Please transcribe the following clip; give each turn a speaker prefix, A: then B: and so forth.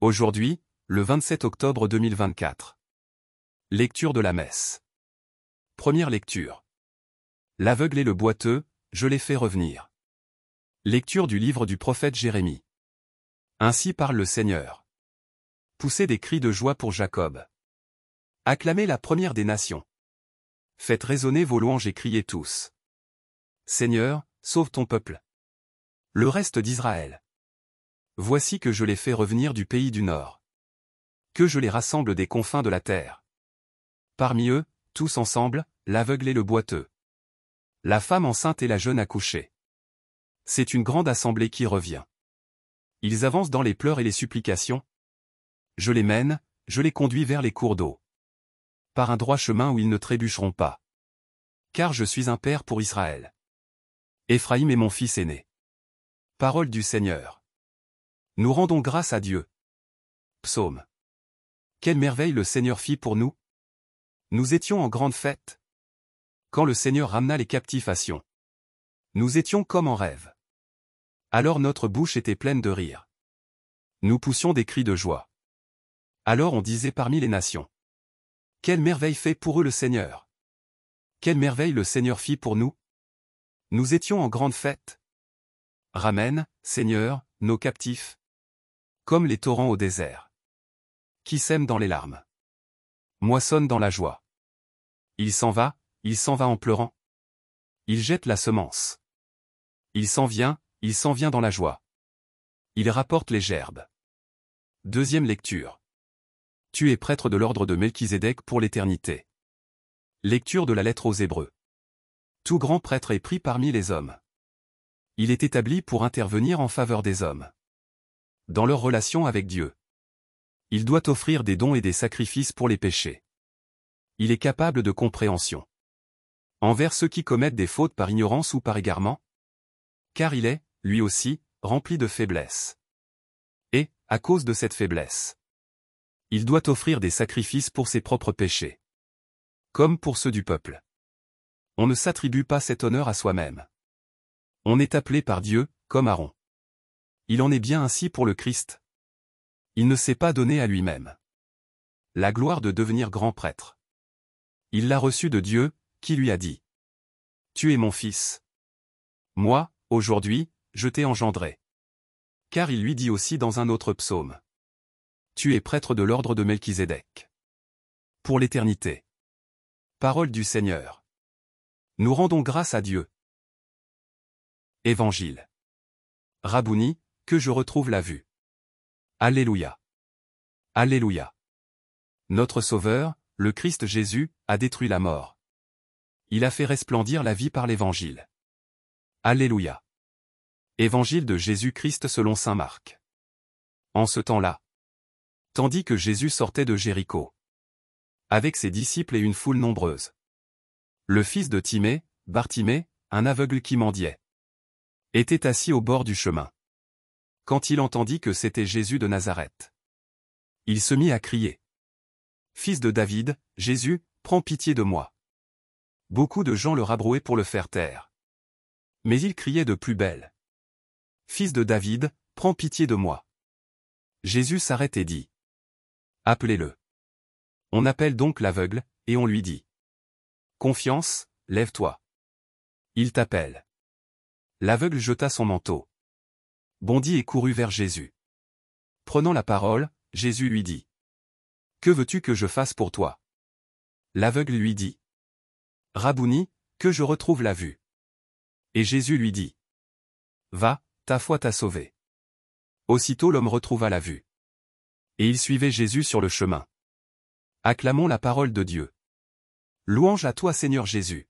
A: Aujourd'hui, le 27 octobre 2024. Lecture de la messe. Première lecture. L'aveugle et le boiteux, je les fais revenir. Lecture du livre du prophète Jérémie. Ainsi parle le Seigneur. Poussez des cris de joie pour Jacob. Acclamez la première des nations. Faites résonner vos louanges et criez tous. Seigneur, sauve ton peuple. Le reste d'Israël. Voici que je les fais revenir du pays du Nord. Que je les rassemble des confins de la terre. Parmi eux, tous ensemble, l'aveugle et le boiteux. La femme enceinte et la jeune accouchée. C'est une grande assemblée qui revient. Ils avancent dans les pleurs et les supplications. Je les mène, je les conduis vers les cours d'eau. Par un droit chemin où ils ne trébucheront pas. Car je suis un père pour Israël. Éphraïm est mon fils aîné. Parole du Seigneur. Nous rendons grâce à Dieu. Psaume. Quelle merveille le Seigneur fit pour nous Nous étions en grande fête. Quand le Seigneur ramena les captifs à Sion. Nous étions comme en rêve. Alors notre bouche était pleine de rire. Nous poussions des cris de joie. Alors on disait parmi les nations. Quelle merveille fait pour eux le Seigneur Quelle merveille le Seigneur fit pour nous Nous étions en grande fête. Ramène, Seigneur, nos captifs, comme les torrents au désert. Qui sème dans les larmes, moissonne dans la joie. Il s'en va, il s'en va en pleurant. Il jette la semence. Il s'en vient, il s'en vient dans la joie. Il rapporte les gerbes. Deuxième lecture. Tu es prêtre de l'ordre de Melchizedek pour l'éternité. Lecture de la lettre aux Hébreux. Tout grand prêtre est pris parmi les hommes. Il est établi pour intervenir en faveur des hommes dans leur relation avec Dieu. Il doit offrir des dons et des sacrifices pour les péchés. Il est capable de compréhension. Envers ceux qui commettent des fautes par ignorance ou par égarement Car il est, lui aussi, rempli de faiblesse. Et, à cause de cette faiblesse, il doit offrir des sacrifices pour ses propres péchés. Comme pour ceux du peuple. On ne s'attribue pas cet honneur à soi-même. On est appelé par Dieu, comme Aaron. Il en est bien ainsi pour le Christ. Il ne s'est pas donné à lui-même la gloire de devenir grand prêtre. Il l'a reçu de Dieu, qui lui a dit « Tu es mon fils. Moi, aujourd'hui, je t'ai engendré. » Car il lui dit aussi dans un autre psaume « Tu es prêtre de l'ordre de Melchizedek. Pour l'éternité. » Parole du Seigneur. Nous rendons grâce à Dieu. Évangile. Rabouni, que je retrouve la vue. Alléluia. Alléluia. Notre Sauveur, le Christ Jésus, a détruit la mort. Il a fait resplendir la vie par l'Évangile. Alléluia. Évangile de Jésus-Christ selon Saint Marc. En ce temps-là. Tandis que Jésus sortait de Jéricho. Avec ses disciples et une foule nombreuse. Le fils de Timée, Bartimée, un aveugle qui mendiait. Était assis au bord du chemin quand il entendit que c'était Jésus de Nazareth. Il se mit à crier. Fils de David, Jésus, prends pitié de moi. Beaucoup de gens le rabrouaient pour le faire taire. Mais il criait de plus belle. Fils de David, prends pitié de moi. Jésus s'arrête et dit. Appelez-le. On appelle donc l'aveugle, et on lui dit. Confiance, lève-toi. Il t'appelle. L'aveugle jeta son manteau bondit et courut vers Jésus. Prenant la parole, Jésus lui dit. Que veux-tu que je fasse pour toi L'aveugle lui dit. Rabouni, que je retrouve la vue. Et Jésus lui dit. Va, ta foi t'a sauvé. Aussitôt l'homme retrouva la vue. Et il suivait Jésus sur le chemin. Acclamons la parole de Dieu. Louange à toi Seigneur Jésus.